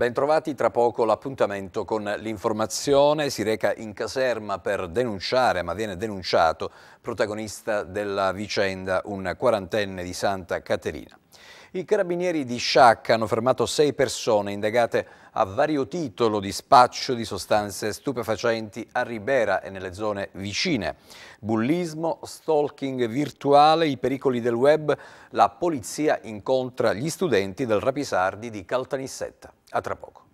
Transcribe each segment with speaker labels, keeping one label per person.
Speaker 1: Bentrovati tra poco l'appuntamento con l'informazione, si reca in caserma per denunciare, ma viene denunciato, protagonista della vicenda, un quarantenne di Santa Caterina. I carabinieri di Sciacca hanno fermato sei persone indagate a vario titolo di spaccio di sostanze stupefacenti a Ribera e nelle zone vicine. Bullismo, stalking virtuale, i pericoli del web, la polizia incontra gli studenti del Rapisardi di Caltanissetta. A tra poco.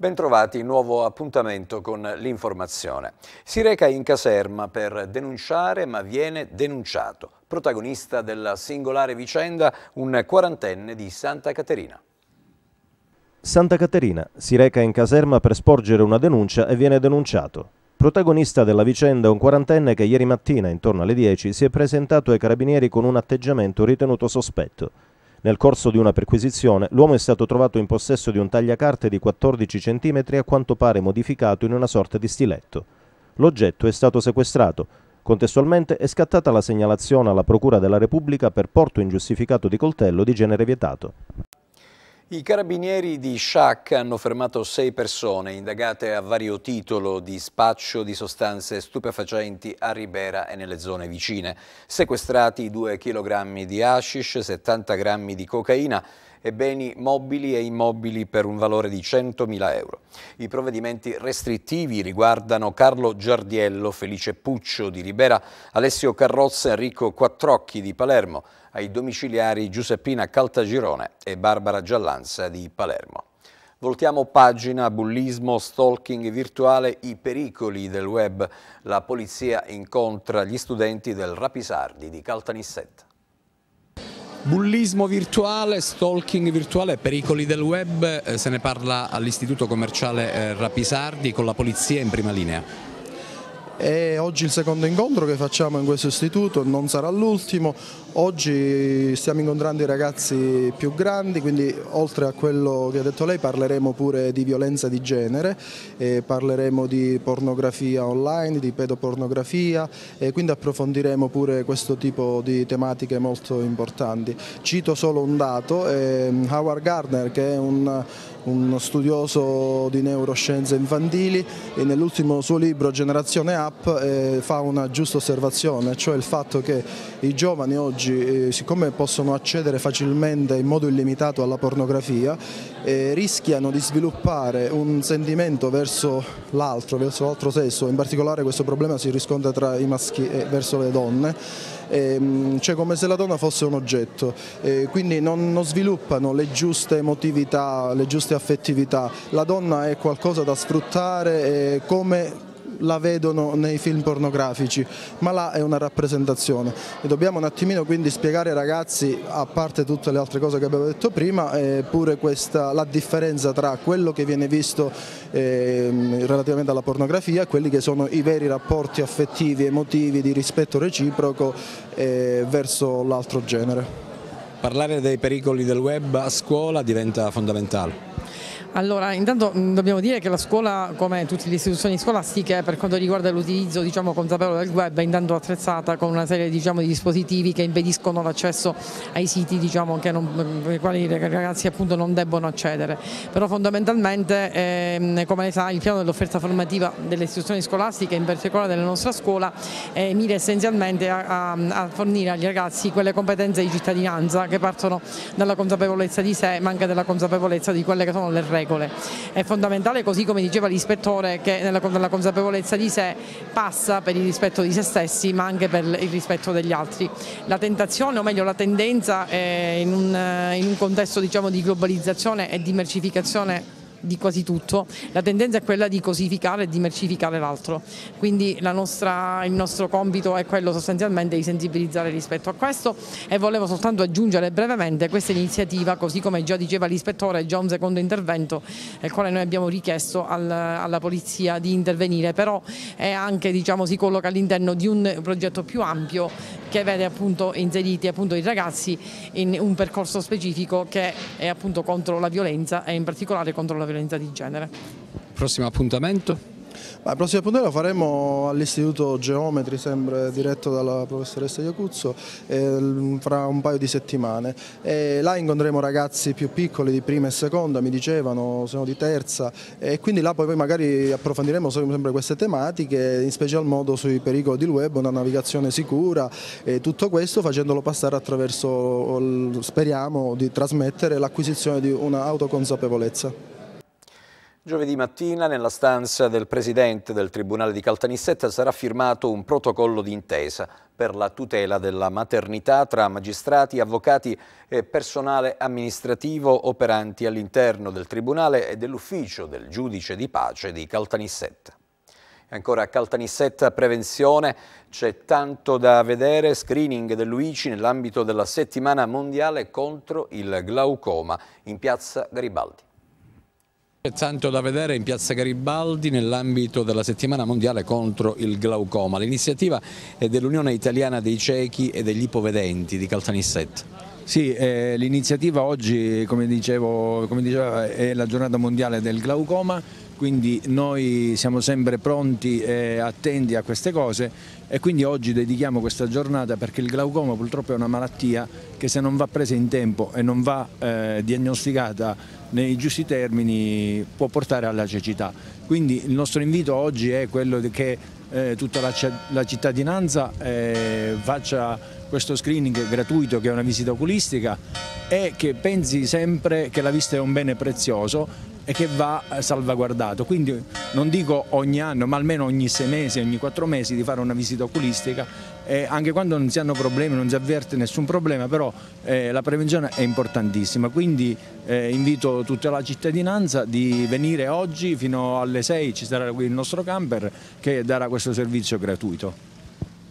Speaker 1: Bentrovati, nuovo appuntamento con l'informazione. Si reca in caserma per denunciare ma viene denunciato. Protagonista della singolare vicenda un quarantenne di Santa Caterina.
Speaker 2: Santa Caterina si reca in caserma per sporgere una denuncia e viene denunciato. Protagonista della vicenda un quarantenne che ieri mattina intorno alle 10 si è presentato ai carabinieri con un atteggiamento ritenuto sospetto. Nel corso di una perquisizione, l'uomo è stato trovato in possesso di un tagliacarte di 14 cm a quanto pare modificato in una sorta di stiletto. L'oggetto è stato sequestrato. Contestualmente è scattata la segnalazione alla Procura della Repubblica per porto ingiustificato di coltello di genere vietato.
Speaker 1: I carabinieri di Sciacca hanno fermato sei persone indagate a vario titolo di spaccio di sostanze stupefacenti a Ribera e nelle zone vicine, sequestrati 2 kg di hashish, 70 g di cocaina e beni mobili e immobili per un valore di 100.000 euro. I provvedimenti restrittivi riguardano Carlo Giardiello, Felice Puccio di Ribera, Alessio Carrozza, Enrico Quattrocchi di Palermo, ai domiciliari Giuseppina Caltagirone e Barbara Giallanza di Palermo. Voltiamo pagina, bullismo, stalking virtuale, i pericoli del web. La polizia incontra gli studenti del Rapisardi di Caltanissetta. Bullismo virtuale, stalking virtuale, pericoli del web, eh, se ne parla all'Istituto Commerciale eh, Rapisardi con la polizia in prima linea.
Speaker 3: È oggi il secondo incontro che facciamo in questo istituto, non sarà l'ultimo, oggi stiamo incontrando i ragazzi più grandi, quindi oltre a quello che ha detto lei parleremo pure di violenza di genere, eh, parleremo di pornografia online, di pedopornografia e quindi approfondiremo pure questo tipo di tematiche molto importanti. Cito solo un dato, eh, Howard Gardner che è un, uno studioso di neuroscienze infantili e nell'ultimo suo libro Generazione A app eh, fa una giusta osservazione, cioè il fatto che i giovani oggi, eh, siccome possono accedere facilmente in modo illimitato alla pornografia, eh, rischiano di sviluppare un sentimento verso l'altro, verso l'altro sesso, in particolare questo problema si riscontra tra i maschi e verso le donne, ehm, cioè come se la donna fosse un oggetto, eh, quindi non, non sviluppano le giuste emotività, le giuste affettività, la donna è qualcosa da sfruttare eh, come la vedono nei film pornografici, ma là è una rappresentazione e dobbiamo un attimino quindi spiegare ai ragazzi, a parte tutte le altre cose che abbiamo detto prima, eh, pure questa, la differenza tra quello che viene visto eh, relativamente alla pornografia e quelli che sono i veri rapporti affettivi, emotivi, di rispetto reciproco
Speaker 4: eh, verso l'altro genere.
Speaker 1: Parlare dei pericoli del web a scuola diventa fondamentale.
Speaker 4: Allora, intanto mm, dobbiamo dire che la scuola, come tutte le istituzioni scolastiche, per quanto riguarda l'utilizzo diciamo, consapevole del web, è intanto attrezzata con una serie diciamo, di dispositivi che impediscono l'accesso ai siti diciamo, non, ai quali i ragazzi appunto, non debbono accedere. Però fondamentalmente, ehm, come lei sa, il piano dell'offerta formativa delle istituzioni scolastiche, in particolare della nostra scuola, eh, mira essenzialmente a, a, a fornire agli ragazzi quelle competenze di cittadinanza che partono dalla consapevolezza di sé, ma anche dalla consapevolezza di quelle che sono le regole regole. È fondamentale, così come diceva l'ispettore, che nella, nella consapevolezza di sé passa per il rispetto di se stessi ma anche per il rispetto degli altri. La tentazione, o meglio la tendenza, eh, in un, eh, in un contesto diciamo, di globalizzazione e di mercificazione di quasi tutto, la tendenza è quella di cosificare e di mercificare l'altro. Quindi la nostra, il nostro compito è quello sostanzialmente di sensibilizzare rispetto a questo e volevo soltanto aggiungere brevemente questa iniziativa, così come già diceva l'ispettore, già un secondo intervento nel quale noi abbiamo richiesto al, alla polizia di intervenire, però è anche, diciamo, si colloca all'interno di un progetto più ampio che vede appunto inseriti appunto i ragazzi in un percorso specifico che è appunto contro la violenza e in particolare contro la violenza di genere.
Speaker 1: Prossimo
Speaker 3: appuntamento? Ma il prossimo appuntamento lo faremo all'Istituto Geometri, sempre diretto dalla professoressa Iacuzzo, eh, fra un paio di settimane. E là incontreremo ragazzi più piccoli di prima e seconda, mi dicevano, sono di terza, e quindi là poi, poi magari approfondiremo sempre queste tematiche, in special modo sui pericoli del web, una navigazione sicura e tutto questo facendolo passare attraverso, speriamo, di trasmettere l'acquisizione di un'autoconsapevolezza.
Speaker 1: Giovedì mattina nella stanza del presidente del Tribunale di Caltanissetta sarà firmato un protocollo d'intesa per la tutela della maternità tra magistrati, avvocati e personale amministrativo operanti all'interno del Tribunale e dell'ufficio del giudice di pace di Caltanissetta. Ancora a Caltanissetta Prevenzione c'è tanto da vedere, screening dell'UICI nell'ambito della settimana mondiale contro il glaucoma in piazza Garibaldi. C'è tanto da vedere in piazza Garibaldi nell'ambito della settimana mondiale contro il glaucoma. L'iniziativa è dell'Unione Italiana dei Ciechi e degli Ipovedenti di Caltanissette.
Speaker 5: Sì, eh, l'iniziativa oggi, come, dicevo, come diceva, è la giornata mondiale del glaucoma, quindi noi siamo sempre pronti e attenti a queste cose e quindi oggi dedichiamo questa giornata perché il glaucoma purtroppo è una malattia che se non va presa in tempo e non va eh, diagnosticata nei giusti termini può portare alla cecità. Quindi il nostro invito oggi è quello che eh, tutta la, la cittadinanza eh, faccia questo screening gratuito che è una visita oculistica e che pensi sempre che la vista è un bene prezioso e che va eh, salvaguardato. Quindi non dico ogni anno, ma almeno ogni sei mesi, ogni quattro mesi di fare una visita oculistica eh, anche quando non si hanno problemi, non si avverte nessun problema, però eh, la prevenzione è importantissima, quindi eh, invito tutta la cittadinanza di venire oggi fino alle 6, ci sarà qui il nostro camper che darà questo servizio
Speaker 1: gratuito.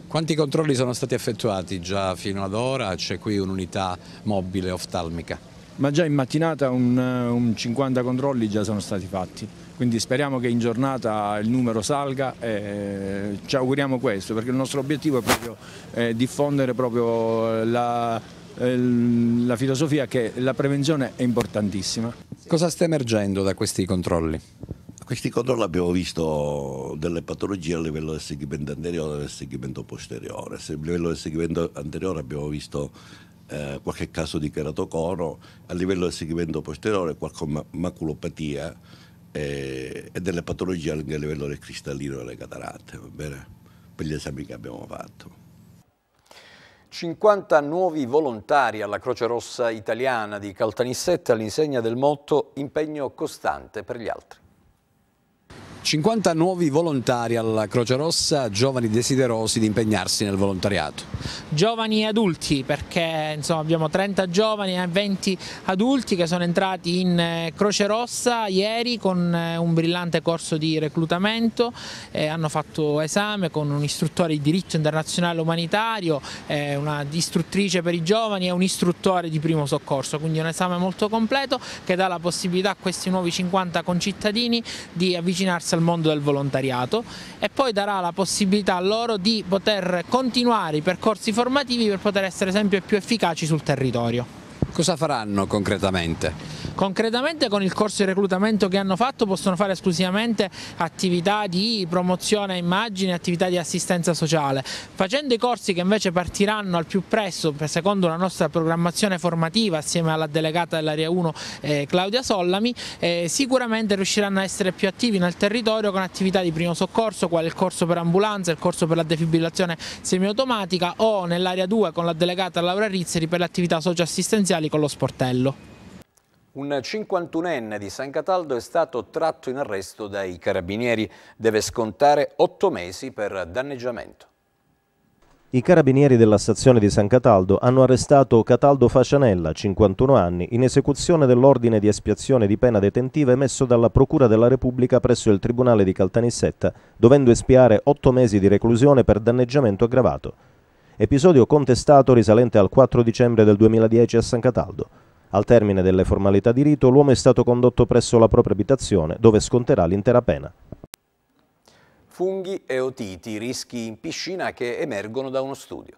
Speaker 1: Quanti controlli sono stati effettuati già fino ad ora? C'è qui un'unità mobile oftalmica? ma già in
Speaker 5: mattinata un, eh, un 50 controlli già sono stati fatti. Quindi speriamo che in giornata il numero salga e eh, ci auguriamo questo, perché il nostro obiettivo è proprio eh, diffondere proprio la, la filosofia che la prevenzione è
Speaker 1: importantissima. Cosa sta emergendo da questi controlli? questi controlli abbiamo visto delle patologie a livello del segmento anteriore e del segmento posteriore. Se a livello del segmento anteriore abbiamo visto eh, qualche caso di keratocoro, a livello del segmento posteriore qualche maculopatia eh, e delle patologie anche a livello del cristallino e delle cataratte, va bene? Per gli esami che abbiamo fatto. 50 nuovi volontari alla Croce Rossa Italiana di Caltanissetta all'insegna del motto impegno costante per gli altri. 50 nuovi volontari alla Croce Rossa, giovani desiderosi di impegnarsi nel volontariato.
Speaker 6: Giovani e adulti perché insomma, abbiamo 30 giovani e 20 adulti che sono entrati in eh, Croce Rossa ieri con eh, un brillante corso di reclutamento, eh, hanno fatto esame con un istruttore di diritto internazionale umanitario, eh, una istruttrice per i giovani e un istruttore di primo soccorso, quindi un esame molto completo che dà la possibilità a questi nuovi 50 concittadini di avvicinarsi alla al mondo del volontariato e poi darà la possibilità a loro di poter continuare i percorsi formativi per poter essere sempre più efficaci sul territorio. Cosa faranno concretamente? Concretamente con il corso di reclutamento che hanno fatto possono fare esclusivamente attività di promozione a immagine, attività di assistenza sociale. Facendo i corsi che invece partiranno al più presto, secondo la nostra programmazione formativa assieme alla delegata dell'area 1 eh, Claudia Sollami, eh, sicuramente riusciranno a essere più attivi nel territorio con attività di primo soccorso, quale il corso per ambulanza, il corso per la defibrillazione semiautomatica o nell'area 2 con la delegata Laura Rizzeri per le attività socioassistenziali con lo sportello.
Speaker 1: Un 51enne di San Cataldo è stato tratto in arresto dai carabinieri. Deve scontare otto mesi per danneggiamento.
Speaker 2: I carabinieri della stazione di San Cataldo hanno arrestato Cataldo Facianella, 51 anni, in esecuzione dell'ordine di espiazione di pena detentiva emesso dalla Procura della Repubblica presso il Tribunale di Caltanissetta, dovendo espiare otto mesi di reclusione per danneggiamento aggravato. Episodio contestato risalente al 4 dicembre del 2010 a San Cataldo. Al termine delle formalità di rito, l'uomo è stato condotto presso la propria abitazione, dove sconterà l'intera pena.
Speaker 1: Funghi e otiti, rischi in piscina che emergono da uno studio.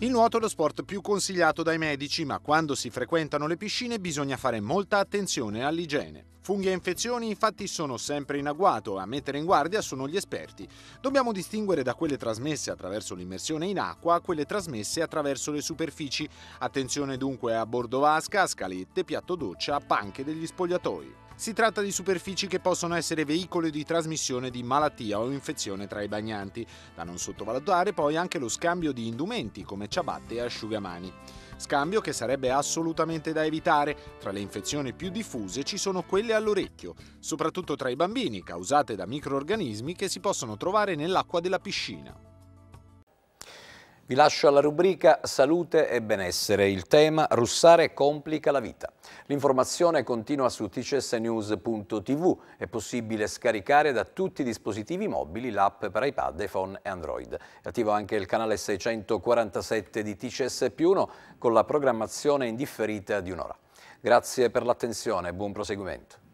Speaker 1: Il nuoto è lo sport più consigliato dai medici, ma quando si frequentano le piscine bisogna fare molta attenzione all'igiene. Funghi e infezioni infatti sono sempre in agguato, a mettere in guardia sono gli esperti. Dobbiamo distinguere da quelle trasmesse attraverso l'immersione in acqua a quelle trasmesse attraverso le superfici. Attenzione dunque a bordo vasca, scalette, piatto doccia, panche degli spogliatoi. Si tratta di superfici che possono essere veicoli di trasmissione di malattia o infezione tra i bagnanti. Da non sottovalutare poi anche lo scambio di indumenti come ciabatte e asciugamani. Scambio che sarebbe assolutamente da evitare. Tra le infezioni più diffuse ci sono quelle all'orecchio, soprattutto tra i bambini, causate da microorganismi che si possono trovare nell'acqua della piscina. Vi lascio alla rubrica Salute e benessere. Il tema Russare complica la vita. L'informazione continua su tcsnews.tv. È possibile scaricare da tutti i dispositivi mobili l'app per iPad, iPhone e Android. È attivo anche il canale 647 di TCS più 1 con la programmazione indifferita di un'ora. Grazie per l'attenzione e buon proseguimento.